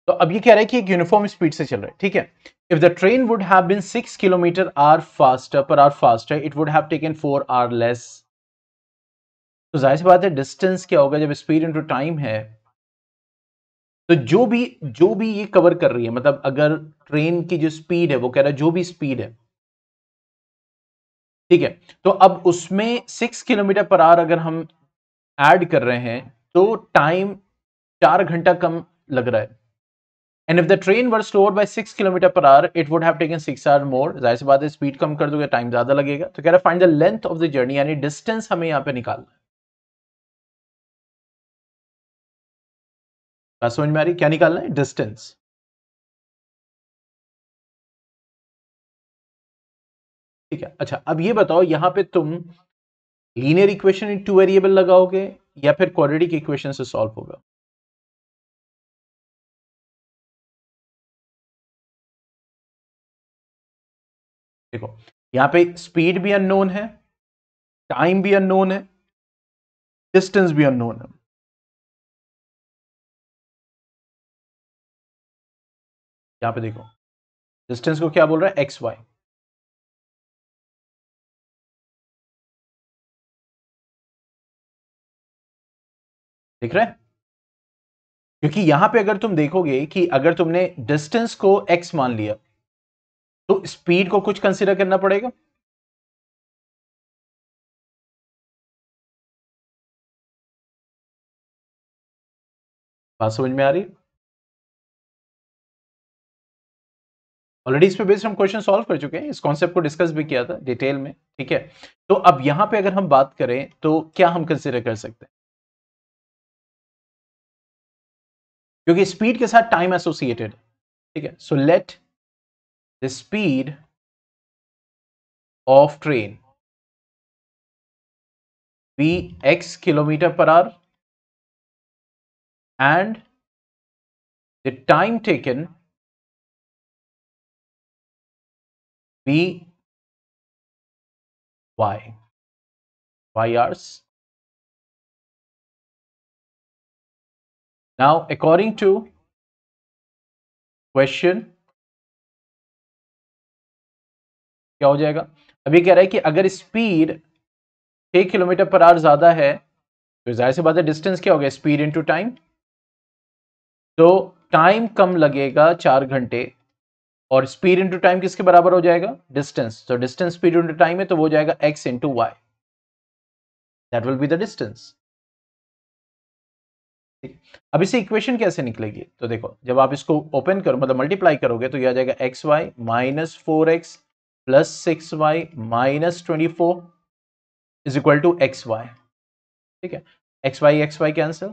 तो अब ये कह रहा है कि एक यूनिफॉर्म स्पीड से चल रहा है ठीक है if the train would have been six kilometre hour faster per hour faster it would have taken four hour less तो जाहिर सी बात है डिस्टेंस क्या होगा जब स्पीड इंटू टाइम है तो जो भी जो भी ये कवर कर रही है मतलब अगर ट्रेन की जो स्पीड है वो कह रहा है जो भी स्पीड है ठीक है तो अब उसमें सिक्स किलोमीटर पर आर अगर हम ऐड कर रहे हैं तो टाइम चार घंटा कम लग रहा है and if the train were slower by six kilometre per hour it would है स्पीड कम कर दोगे टाइम ज्यादा लगेगा तो कह रहा है find the length of the journey यानी डिस्टेंस हमें यहाँ पे निकालना है समझ में आ रही क्या
निकालना है डिस्टेंस
ठीक है अच्छा अब ये बताओ यहां पे तुम linear equation in two variable लगाओगे या फिर क्वाड्रेटिक इक्वेशन से सॉल्व होगा
देखो यहां पे स्पीड भी अननोन है टाइम भी अननोन है डिस्टेंस भी अननोन है यहां पे देखो डिस्टेंस को क्या बोल रहा है एक्स वाई
देख रहे क्योंकि यहां पे अगर तुम देखोगे कि अगर तुमने डिस्टेंस को एक्स मान लिया तो स्पीड को
कुछ कंसिडर करना पड़ेगा बात समझ में आ रही
ऑलरेडी इस पे बेस्ड हम क्वेश्चन सॉल्व कर चुके हैं इस कॉन्सेप्ट को डिस्कस भी किया था डिटेल में ठीक है तो अब यहां पे अगर हम बात करें तो क्या हम कंसिडर कर सकते हैं क्योंकि स्पीड
के साथ टाइम एसोसिएटेड ठीक है so let the speed of train x kilometer per hour and the time taken y hours now according to question
क्या हो जाएगा अभी कह रहा है कि अगर स्पीड छः किलोमीटर पर आर ज़्यादा है तो जाहिर सी बात है डिस्टेंस क्या हो गया स्पीड इंटू टाइम तो टाइम कम लगेगा चार घंटे और स्पीड इंटू टाइम किसके बराबर हो जाएगा डिस्टेंस तो डिस्टेंस स्पीड इंटू टाइम है तो वो जाएगा x into y that will be the distance अब इसे इक्वेशन कैसे निकलेगी तो देखो जब आप इसको ओपन करो मतलब मल्टीप्लाई करोगे तो यह आ जाएगा x y minus four x plus six y minus twenty four is equal to x y ठीक है x y x y cancel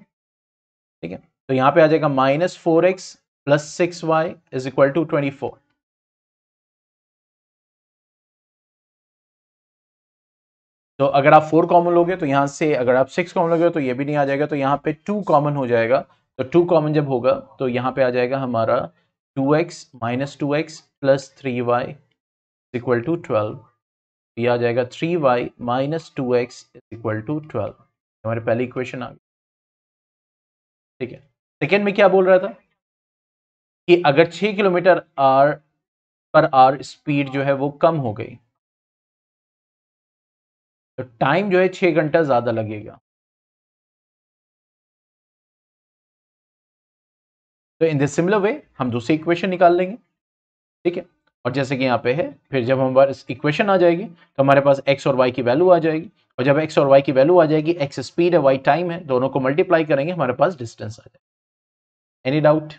ठीक है तो यहाँ पे आ जाएगा minus four x plus six y is equal to twenty four तो अगर आप फोर कॉमन लोगे तो यहाँ से अगर आप सिक्स कॉमन लोगे तो ये भी नहीं आ जाएगा तो यहाँ पे टू कॉमन हो जाएगा तो टू कॉमन जब होगा तो यहाँ पे आ जाएगा हमारा two x minus two x plus three y equal to twelve ये आ जाएगा three y minus two x is equal to twelve हमारी पहली इक्वेशन आ गई ठीक है सेकेंड में क्या बोल रहा था कि अगर छः किलोमीटर आर पर आर स्पीड जो है वो कम हो गई तो टाइम जो है छः घंटा ज़्यादा लगेगा तो इन द सिमिलर वे हम दूसरी इक्वेशन निकाल लेंगे ठीक है और जैसे कि यहाँ पे है फिर जब हमारे इक्वेशन आ जाएगी तो हमारे पास एक्स और वाई की वैल्यू आ जाएगी और जब एक्स और वाई की वैल्यू आ जाएगी एक्स स्पीड है वाई टाइम है दोनों को मल्टीप्लाई करेंगे हमारे पास डिस्टेंस आ जाएगा एनी डाउट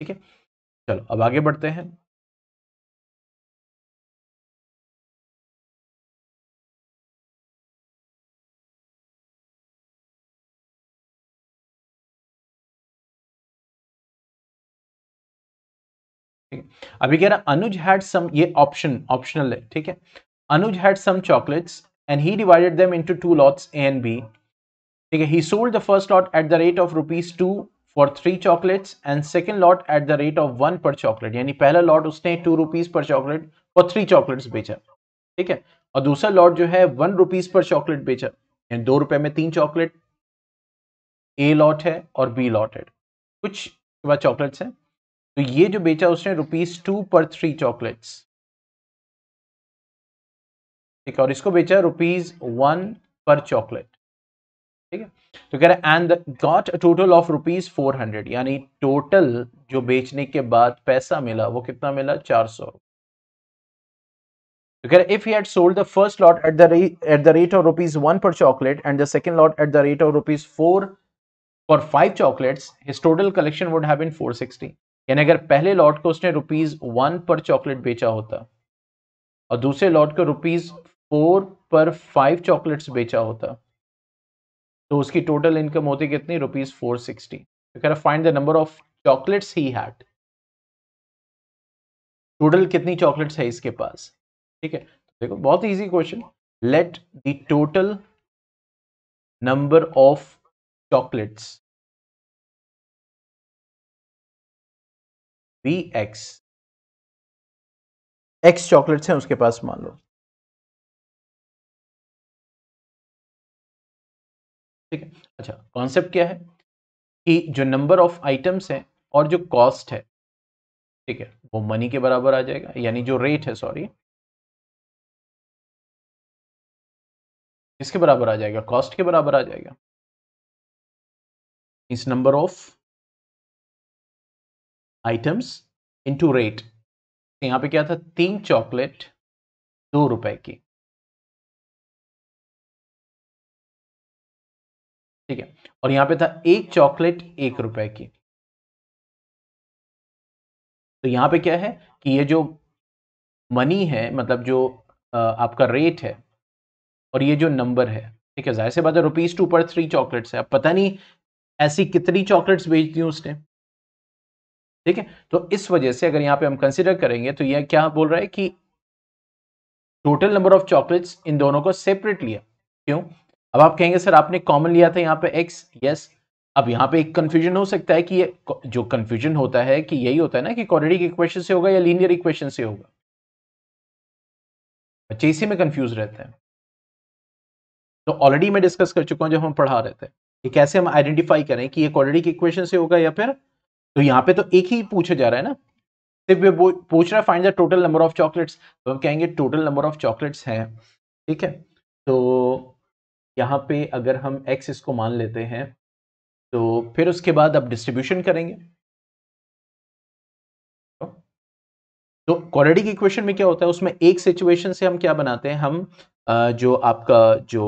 ठीक है चलो अब आगे बढ़ते हैं
अभी कह रहा अनुज हैड सम ये ऑप्शन ऑप्शनल है ठीक है Anuj had some chocolates and he divided them into two lots A and B ठीक है he sold the first lot at the rate of rupees two for three chocolates and second lot at the rate of one per chocolate यानी पहला लॉट उसने टू रुपीज पर चॉकलेट और थ्री चॉकलेट्स बेचा ठीक है और दूसरा लॉट जो है वन रुपीज पर चॉकलेट बेचा यानी दो रुपए में तीन चॉकलेट ए लॉट है और बी लॉट है कुछ चॉकलेट्स हैं तो ये जो बेचा उसने rupees two per three chocolates ठीक है और इसको बेचा रुपीज वन पर चॉकलेट ठीक है तो कह रहे and got total of rupees four hundred यानी टोटल जो बेचने के बाद पैसा मिला वो कितना मिला चार सौ तो कह रहे if he had sold the first lot at the at the rate of rupees one per chocolate and the second lot at the rate of rupees four for five chocolates his total collection would have been 460 यानी अगर पहले लॉट को उसने रुपीज वन पर चॉकलेट बेचा होता और दूसरे लॉट को rupees four per five chocolates बेचा होता तो उसकी टोटल इनकम होती कितनी rupees four sixty find the number of chocolates ही है टोटल कितनी चॉकलेट्स है इसके पास ठीक है देखो बहुत easy question let the total number of chocolates
be x x chocolates हैं उसके पास मान लो
ठीक है अच्छा कॉन्सेप्ट क्या है कि जो नंबर ऑफ आइटम्स हैं और जो कॉस्ट है ठीक है वो मनी के बराबर आ जाएगा यानी जो रेट है सॉरी इसके बराबर
आ जाएगा कॉस्ट के बराबर आ जाएगा इस number of items into rate यहां पे क्या था तीन चॉकलेट दो रुपए की ठीक है और यहां पे था एक चॉकलेट एक रुपए की
तो यहां पे क्या है कि ये जो मनी है मतलब जो आपका रेट है और ये जो नंबर है ठीक है जाहिर सी बात है rupees two per three chocolates है अब पता नहीं ऐसी कितनी चॉकलेट्स बेच दी उसने ठीक है तो इस वजह से अगर यहाँ पे हम कंसिडर करेंगे तो यह क्या बोल रहा है कि टोटल नंबर ऑफ चॉकलेट्स इन दोनों को सेपरेट लिया क्यों अब आप कहेंगे सर आपने कॉमन लिया था यहाँ पे एक्स यस अब यहाँ पे एक कंफ्यूजन हो सकता है कि ये जो कंफ्यूजन होता है कि यही होता है ना कि क्वाड्रेटिक इक्वेशन से होगा या लीनियर इक्वेशन से होगा बच्चे इसी में कंफ्यूज रहते हैं तो ऑलरेडी मैं डिस्कस कर चुका हूँ जब हम पढ़ा रहे थे कि कैसे हम आइडेंटिफाई करें कि ये क्वाड्रेटिक इक्वेशन से होगा या फिर तो यहाँ पे तो एक ही पूछा जा रहा है ना सिर्फ ये पूछ रहा है find the total number of chocolates तो हम कहेंगे टोटल नंबर ऑफ चॉकलेट्स हैं ठीक है तो यहाँ पे अगर हम एक्स इसको मान लेते हैं तो फिर उसके बाद आप डिस्ट्रीब्यूशन करेंगे तो क्वाड्रेटिक इक्वेशन में क्या होता है उसमें एक सिचुएशन से हम क्या बनाते हैं हम जो आपका जो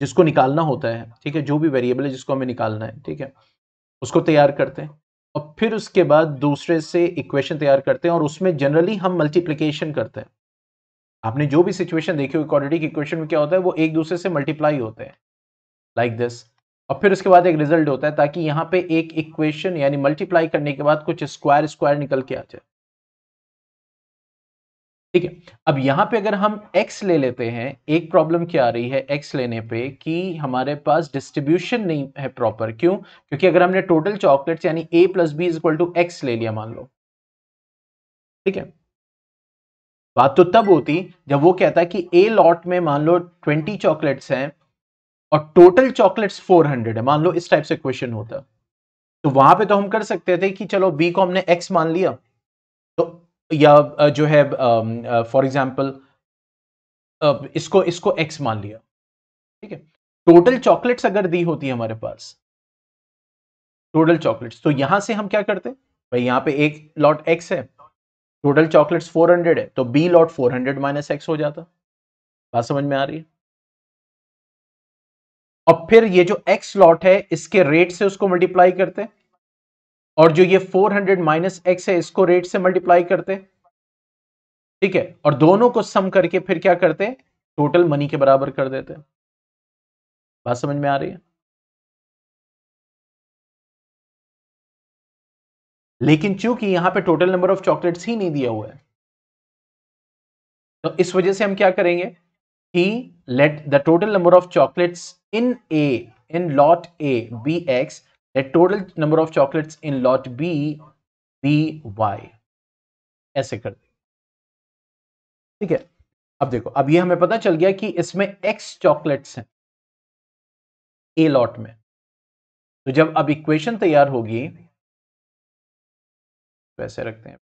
जिसको निकालना होता है ठीक है जो भी वेरिएबल है जिसको हमें निकालना है ठीक है उसको तैयार करते हैं और फिर उसके बाद दूसरे से इक्वेशन तैयार करते हैं और उसमें जनरली हम मल्टीप्लीकेशन करते हैं आपने जो भी सिचुएशन देखी हो क्वाड्रेटिक इक्वेशन में क्या होता है वो एक दूसरे से मल्टीप्लाई होते हैं लाइक like दिस और फिर उसके बाद एक रिजल्ट होता है ताकि यहाँ पे एक इक्वेशन यानी मल्टीप्लाई करने के बाद कुछ स्क्वायर स्क्वायर निकल के आ जाए ठीक है अब यहाँ पे अगर हम x ले लेते हैं एक प्रॉब्लम क्या आ रही है x लेने पे कि हमारे पास डिस्ट्रीब्यूशन नहीं है प्रॉपर क्यों क्योंकि अगर हमने टोटल चॉकलेट्स यानी a plus B equal to x ले लिया मान लो ठीक है बात तो तब होती जब वो कहता है कि ए लॉट में मान लो ट्वेंटी चॉकलेट्स हैं और टोटल चॉकलेट्स फोर हंड्रेड है मान लो इस टाइप से क्वेश्चन होता तो वहां पे तो हम कर सकते थे कि चलो बी को हमने एक्स मान लिया तो या जो है फॉर एग्जाम्पल इसको इसको एक्स मान लिया ठीक है टोटल चॉकलेट्स अगर दी होती है हमारे पास टोटल चॉकलेट्स तो यहां से हम क्या करते भाई यहां पे एक लॉट एक्स है टोटल चॉकलेट्स 400 है तो B lot 400 hundred minus x हो जाता बात समझ में आ रही है और फिर ये जो एक्स लॉट है इसके रेट से उसको मल्टीप्लाई करते हैं और जो ये 400 हंड्रेड माइनस एक्स है इसको रेट से मल्टीप्लाई करते ठीक है और दोनों को सम करके फिर क्या करते टोटल मनी के बराबर कर देते
बात समझ में आ रही है
लेकिन चूंकि यहां पे टोटल नंबर ऑफ चॉकलेट्स ही नहीं दिया हुआ है तो इस वजह से हम क्या करेंगे कि let the total number of chocolates in A in lot A be x The total number of chocolates in lot B be y ऐसे कर देंगे ठीक है अब देखो अब ये हमें पता चल गया कि इसमें एक्स चॉकलेट्स
हैं ए लॉट में तो जब अब इक्वेशन तैयार होगी वैसे तो रखते हैं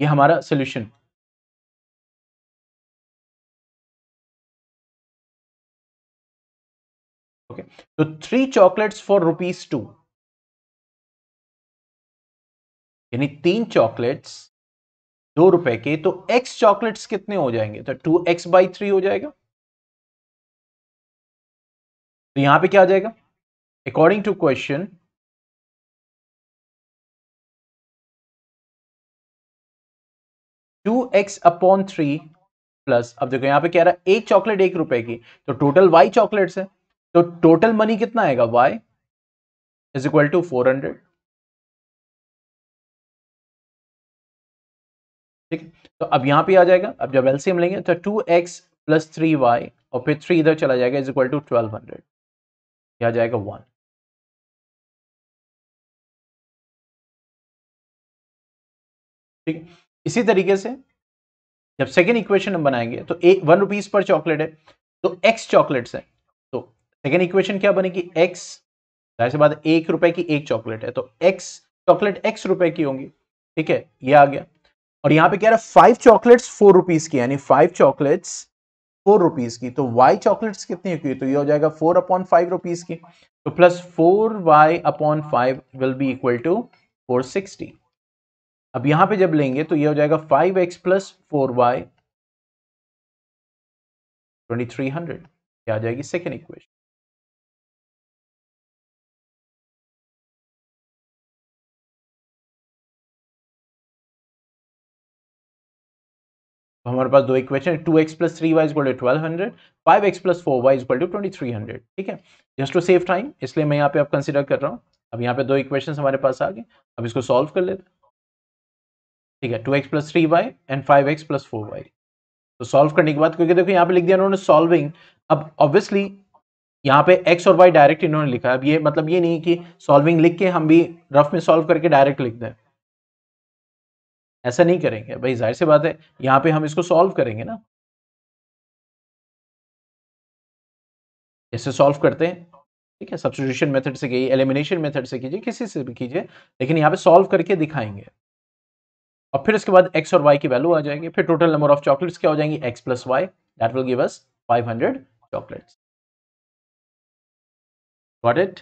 ये हमारा सोल्यूशन ओके तो three chocolates for rupees two
यानी तीन चॉकलेट्स दो रुपए के तो एक्स चॉकलेट्स कितने हो जाएंगे तो टू एक्स बाई थ्री हो जाएगा तो यहां पे क्या आ जाएगा according to question two x upon three plus अब देखो यहां पे कह रहा है एक चॉकलेट एक रुपए की तो टोटल वाई चॉकलेट्स है तो टोटल मनी कितना आएगा y is equal to four hundred ठीक है तो अब यहां पे आ जाएगा अब जब एलसीएम लेंगे तो two x plus three y और फिर थ्री इधर चला जाएगा is equal to twelve hundred आ जाएगा वन ठीक है इसी तरीके से जब सेकेंड इक्वेशन हम बनाएंगे तो A one rupees per chocolate है तो एक्स चॉकलेट्स है सेकेंड इक्वेशन क्या बनेगी एक्स जाहिर सी बात एक रुपए की एक चॉकलेट है तो एक्स चॉकलेट एक्स रुपए की होंगी ठीक है ये आ गया और यहाँ पे कह रहा है फाइव चॉकलेट्स फोर रुपीज की यानी फाइव चॉकलेट्स फोर रुपीज की तो वाई चॉकलेट्स कितनी होगी तो ये हो जाएगा फोर अपॉन फाइव रुपीज की तो plus four y upon five will be equal to four sixty अब यहां पे जब लेंगे तो ये हो जाएगा five x plus four y twenty three
hundred आ जाएगी सेकेंड इक्वेशन
तो हमारे पास दो इक्वेशन है two x plus three y equal to twelve hundred five x plus four y equal to twenty three hundred ठीक है जस्ट टू सेव टाइम इसलिए मैं यहाँ पे अब कंसिडर कर रहा हूँ अब यहाँ पे दो इक्वेशन हमारे पास आ गए अब इसको सॉल्व कर लेते ठीक है two x plus three y and five x plus four y तो सॉल्व करने के बाद क्योंकि देखो यहाँ पे लिख दिया उन्होंने सॉल्विंग अब ऑब्वियसली यहाँ पे एक्स और वाई डायरेक्ट इन्होंने लिखा है अब ये मतलब ये नहीं कि सॉल्विंग लिख के हम भी रफ में सॉल्व करके डायरेक्ट लिख दें ऐसा नहीं करेंगे भाई जाहिर सी बात है यहाँ पे हम इसको सॉल्व करेंगे ना इसे सॉल्व करते हैं ठीक है सब्सिट्यूशन मेथड से कीजिए एलिमिनेशन मेथड से कीजिए किसी से भी कीजिए लेकिन यहाँ पे सॉल्व करके दिखाएंगे और फिर इसके बाद एक्स और वाई की वैल्यू आ जाएंगे फिर टोटल नंबर ऑफ चॉकलेट्स क्या हो जाएंगे x plus y that will give us hundred chocolates got it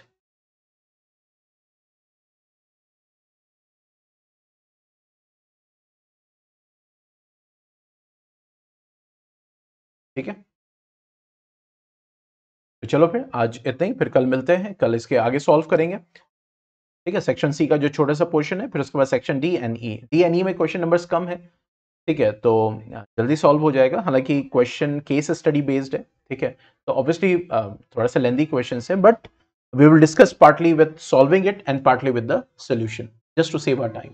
ठीक है तो चलो फिर आज इतना ही फिर कल मिलते हैं कल इसके आगे सॉल्व करेंगे ठीक है सेक्शन सी का जो छोटा सा पोर्शन है फिर उसके बाद section D N E D N E में क्वेश्चन नंबर्स कम तो, है ठीक है तो जल्दी सॉल्व हो जाएगा हालांकि क्वेश्चन केस स्टडी बेस्ड है ठीक है तो ऑब्वियसली थोड़ा सा लेंदी क्वेश्चन है but we will discuss partly with solving it and partly with the solution just to save our time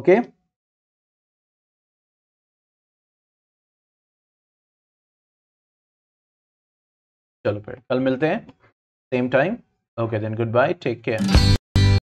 okay चलो फिर कल मिलते हैं same time okay then good bye take care